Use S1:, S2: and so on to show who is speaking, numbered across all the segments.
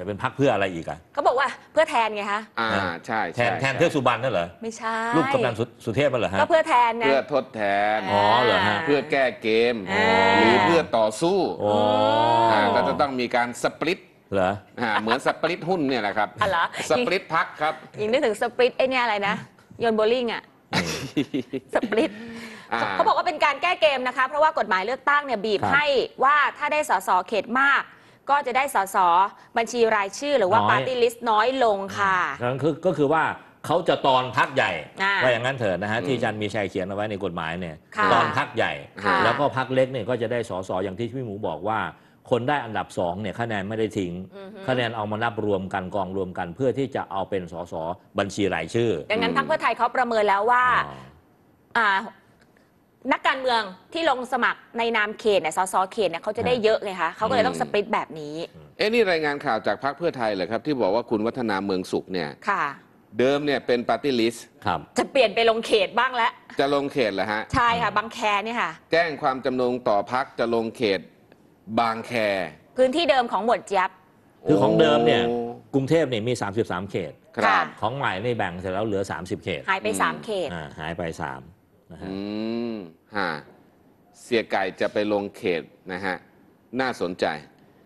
S1: จะเป็นพักเพื่ออะไรอีกอ่ะ
S2: เขาบอกว่าเพื่อแทนไงคะ
S1: อ่าใช่ แทนแทนเทือกสุบรรณนั่นเหรอ
S2: ไม่ใช่ ลูกกำนั
S1: นสุเทพนั่นเหรอฮะ ก็เพื
S2: ่อแทนนะเพื่อ
S1: ทดแทน อ๋อเหรอฮะ เพื่อแก้เกมหรือเพื่อต่อสู้ก็จะต้องมีการสปริตเหรอเหมือนสปริตหุ้นเนี่ยแหละครับอ๋อเหรอ สปริตพักครับ
S2: ยิงนึกถึงสปริตไอเนี่ยอะไรนะ โยนโบลิ่งอ่ะ
S1: สปริตเขาบอกว่
S2: าเป็นการแก้เกมนะคะ เพราะว่ากฎหมายเลือกตั้งเนี่ยบีบบให้ว่าถ้าได้สสเขตมากก็จะได้สสบัญชีรายชื่อหรือว่าปาร์ตี้ลิสต์น้อยลงค่ะ
S1: นั่นคือก็คือว่าเขาจะตอนพักใหญ่ ว่าอย่างนั้นเถอะนะฮะ ที่อาจารย์มีชัยเขียนเอาไว้ในกฎหมายเนี่ยตอนพักใหญ่แล้วก็พักเล็กเนี่ยก็จะได้สสออย่างที่พี่หมูบอกว่า คนได้อันดับสองเนี่ยคะแนนไม่ได้ทิ้งคะแนนเอามานับรวมกัน กองรวมกันเพื่อที่จะเอาเป็นสสบัญชีรายชื่อดังนั้นพรรคเพื่
S2: อไทยเขาประเมินแล้วว่านักการเมืองที่ลงสมัครในนามเขตเนี่ยสสเขตเนี่ยเขาจะได้เยอะเลยคะเขาก็เลยต้องสปริตแบบนี้
S1: เอ๊ะนี่รายงานข่าวจากพรรคเพื่อไทยเหรอครับ ที่บอกว่าคุณวัฒนาเมืองสุขเนี่ย ค่ะ เดิมเนี่ยเป็นปาร์ตี้ลิสต์จะ
S2: เปลี่ยนไปลงเขตบ้างแล้ว
S1: จะลงเขตเหรอฮะ
S2: ใช่ค่ะ บางแคเนี่ยค่ะ
S1: แจ้งความจำนงต่อพักจะลงเขตบางแค
S2: พื้นที่เดิมของหมวดเจี๊ยบ
S1: คือของเดิมเนี่ย กรุงเทพเนี่ยมี 33 เขตครับของใหม่ในแบ่งเสร็จแล้วเหลือ 30 เขต หายไป 3 เขตหายไป 3นะฮะอืมฮะเสียไก่จะไปลงเขตนะฮะ น่าสนใจ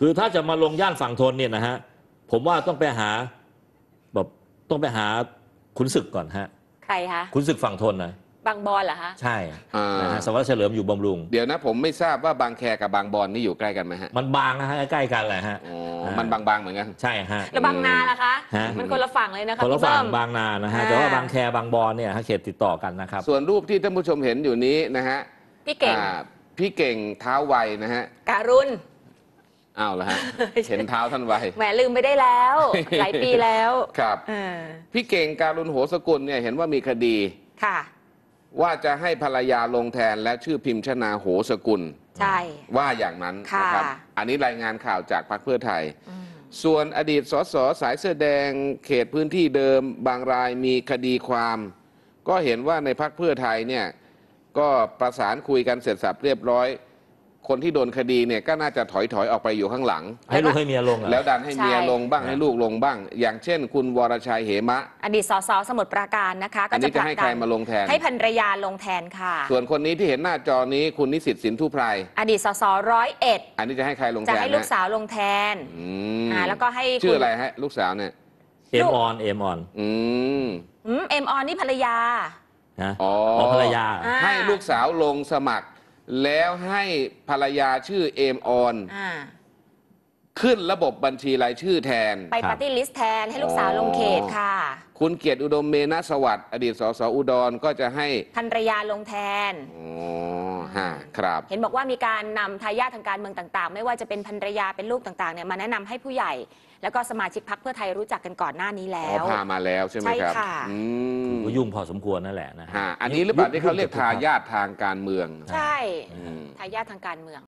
S1: คือถ้าจะมาลงย่านฝั่งทนเนี่ยนะฮะ ผมว่าต้องไปหาแบบต้องไปหาขุนศึกก่อนฮะ ใครคะขุนศึกฝั่งทนนะ
S2: บางบอนเหรอคะใช่
S1: สวัสดิ์เฉลิมอยู่บำรุงเดี๋ยวนะผมไม่ทราบว่าบางแคกับบางบอนนี่อยู่ใกล้กันไหมฮะมันบางนะฮะใกล้กันแหละฮะมันบางๆเหมือนกันใช่ฮะแล้วบางนาล่ะคะมันคนละ
S2: ฝั่งเลยนะคะคนละฝั่งบา
S1: งนานะฮะแต่ว่าบางแคบางบอนเนี่ยเขตติดต่อกันนะครับส่วนรูปที่ท่านผู้ชมเห็นอยู่นี้นะฮะพี่เก่งพี่เก่งเท้าไวนะฮะการุณอ้าวเหรอฮะเห็นเท้าท่านไวแหมลืมไปได้แล้วหลายปีแล้ว ครับพี่เก่งการุณโหสกุลเนี่ยเห็นว่ามีคดีค่ะว่าจะให้ภรรยาลงแทนและชื่อพิมพ์ชนา โหสกุล ใช่ ว่าอย่างนั้นนะครับอันนี้รายงานข่าวจากพรรคเพื่อไทย ส่วนอดีตสสสายเสื้อแดง เขตพื้นที่เดิมบางรายมีคดีความ ก็เห็นว่าในพรรคเพื่อไทยเนี่ยก็ประสานคุยกันเสร็จสับเรียบร้อยคนที่โดนคดีเนี่ย ก็น่าจะถอยถอยออกไปอยู่ข้างหลัง ให้ลูกให้เมียลงแล้วดันให้เมียลงบ้างให้ลูกลงบ้าง อย่างเช่น คุณวรชัยเหมะ
S2: อดีตสสสมุทรปราการนะคะก็จะให้ใครมาลงแทน ให้ภรรยาลงแทนค่ะ ส่
S1: วนคนนี้ที่เห็นหน้าจอนี้คุณนิสิตสินทุพรพรอดีตสสร้อยเอ็ดอันนี้จะให้ใครลงแทนจะให้ลูกสา
S2: วลงแทน
S1: อืม่าแล้วก็ให้ชื่ออะไรฮะลูกสาวเนี่ย เอมออนเอมออนอืม
S2: เอมออนนี่ภรรยา
S1: ะอ๋อภรรยา ให้ลูกสาวลงสมัครแล้วให้ภรรยาชื่อเอมออนขึ้นระบบบัญชีรายชื่อแทน ไปปาร์ตี้
S2: ลิสต์แทนให้ลูกสาวลงเขตค่ะ
S1: คุณเกียรติอุดมเมนะสวัสดิ์อดีตสสอุดรก็จะให้
S2: ภรรยาลงแทน
S1: อ๋อฮะครับ
S2: เห็นบอกว่ามีการนำทายาททางการเมืองต่าง ๆ ไม่ว่าจะเป็นภรรยาเป็นลูกต่างๆเนี่ยมาแนะนำให้ผู้ใหญ่แล้วก็สมาชิกพักเพื่อไทยรู้จักกันก่อนหน้านี้แล้วพาม
S1: าแล้วใช่ไหมครับใช่ค่ะอืมยุ่งพอสมควรนั่นแหละนะฮะฮะอันนี้หรือเปล่าที่เขาเรียกทายาททางการเมืองใช่
S2: ทายาททางการเมือง